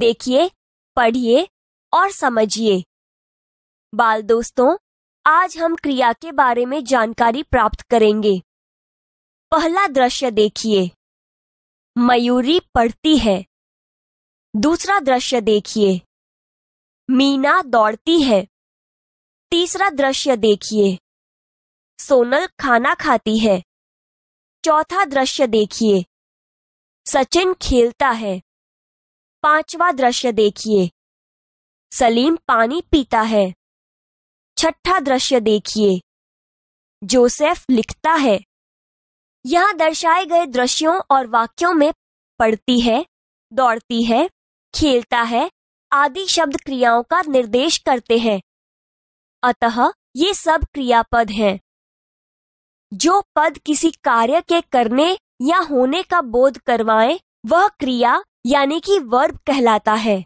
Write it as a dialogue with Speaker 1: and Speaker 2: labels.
Speaker 1: देखिए पढ़िए और समझिए बाल दोस्तों आज हम क्रिया के बारे में जानकारी प्राप्त करेंगे पहला दृश्य देखिए मयूरी पढ़ती है दूसरा दृश्य देखिए मीना दौड़ती है तीसरा दृश्य देखिए सोनल खाना खाती है चौथा दृश्य देखिए सचिन खेलता है पांचवा दृश्य देखिए सलीम पानी पीता है छठा दृश्य देखिए जोसेफ लिखता है यहाँ दर्शाए गए दृश्यों और वाक्यों में पढ़ती है दौड़ती है खेलता है आदि शब्द क्रियाओं का निर्देश करते हैं अतः ये सब क्रियापद हैं जो पद किसी कार्य के करने या होने का बोध करवाए वह क्रिया यानी कि वर्ब कहलाता है